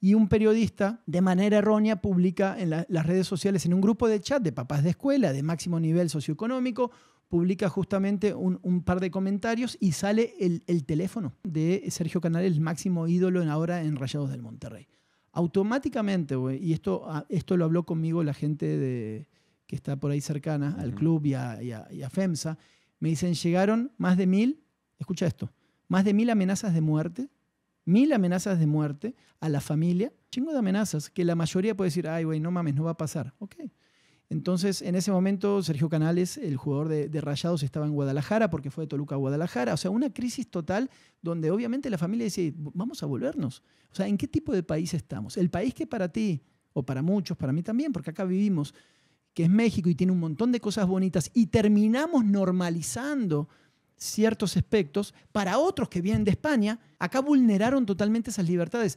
y un periodista de manera errónea publica en las redes sociales, en un grupo de chat de papás de escuela de máximo nivel socioeconómico, publica justamente un, par de comentarios y sale el, teléfono de Sergio Canales, el máximo ídolo en ahora en Rayados del Monterrey. Automáticamente, y esto, ah, esto lo habló conmigo la gente que está por ahí cercana al club y y a FEMSA, me dicen, llegaron más de mil, escucha esto, más de mil amenazas de muerte mil amenazas de muerte a la familia, chingo de amenazas, que la mayoría puede decir, ay, güey, no mames, no va a pasar. Ok. Entonces, en ese momento, Sergio Canales, el jugador de, Rayados, estaba en Guadalajara porque fue de Toluca a Guadalajara. O sea, una crisis total donde obviamente la familia dice, vamos a volvernos. O sea, ¿en qué tipo de país estamos? El país que para ti, o para muchos, para mí también, porque acá vivimos, que es México y tiene un montón de cosas bonitas, y terminamos normalizando ciertos aspectos, para otros que vienen de España, acá vulneraron totalmente esas libertades.